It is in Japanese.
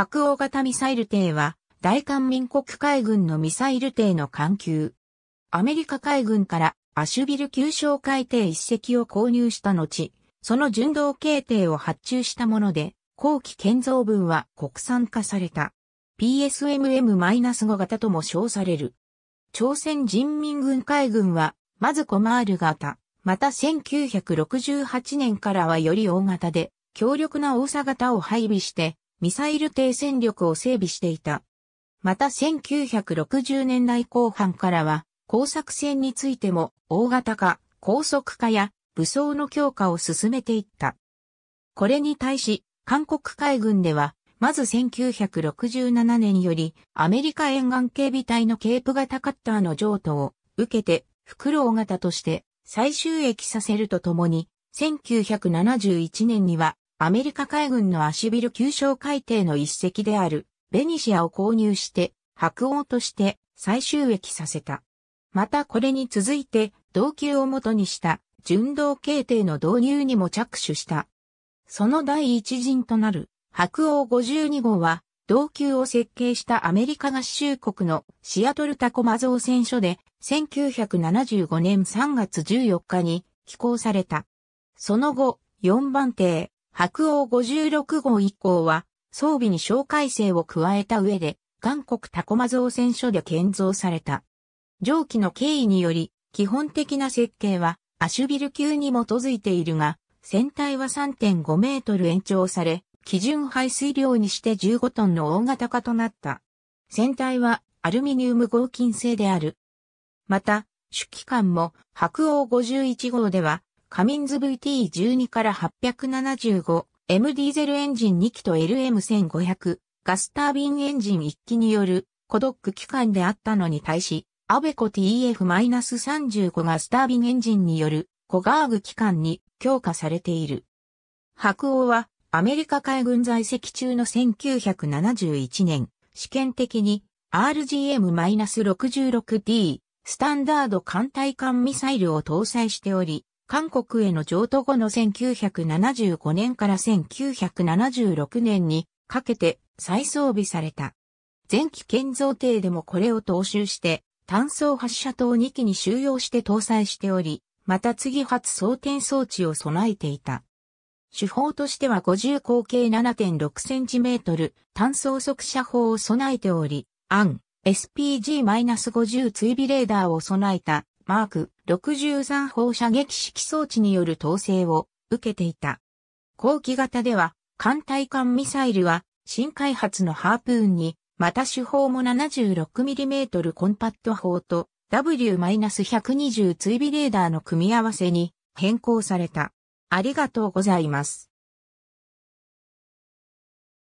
白大型ミサイル艇は、大韓民国海軍のミサイル艇の艦級。アメリカ海軍からアシュビル旧小海艇一隻を購入した後、その巡道系艇を発注したもので、後期建造分は国産化された。PSMM-5 型とも称される。朝鮮人民軍海軍は、まずコマール型、また1968年からはより大型で、強力な大佐型を配備して、ミサイル艇戦力を整備していた。また1960年代後半からは、工作戦についても大型化、高速化や武装の強化を進めていった。これに対し、韓国海軍では、まず1967年より、アメリカ沿岸警備隊のケープ型カッターの譲渡を受けて、フクロウ型として再収益させるとともに、1971年にはアメリカ海軍のアシビル旧称海底の一隻であるベニシアを購入して白王として再収益させた。またこれに続いて同級を元にした巡道形定の導入にも着手した。その第一陣となる白王52号は同級を設計したアメリカ合衆国のシアトルタコマ造船所で1975年3月14日に寄港された。その後、4番艇、白鸚56号以降は、装備に小改正を加えた上で、韓国タコマ造船所で建造された。蒸気の経緯により、基本的な設計は、アシュビル級に基づいているが、船体は3.5メートル延長され、基準排水量にして15トンの大型化となった。船体はアルミニウム合金製である。また、主機関も白鸚51号ではカミンズ VT12 から 875M ディーゼルエンジン2機と LM1500 ガスタービンエンジン1機によるコドック機関であったのに対し、アベコ TF-35 ガスタービンエンジンによるコガーグ機関に強化されている。白王はアメリカ海軍在籍中の1971年、試験的に RGM-66D スタンダード艦隊艦ミサイルを搭載しており、韓国への譲渡後の1975年から1976年にかけて再装備された。前期建造艇でもこれを踏襲して、単素発射塔2機に収容して搭載しており、また次発装填装置を備えていた。手法としては50口径 7.6cm 単素速射砲を備えており、アン、SPG-50 追尾レーダーを備えたマーク63放射撃式装置による統制を受けていた。後期型では、艦隊艦ミサイルは新開発のハープーンに、また手法も 76mm コンパット砲と W-120 追尾レーダーの組み合わせに変更された。ありがとうございます。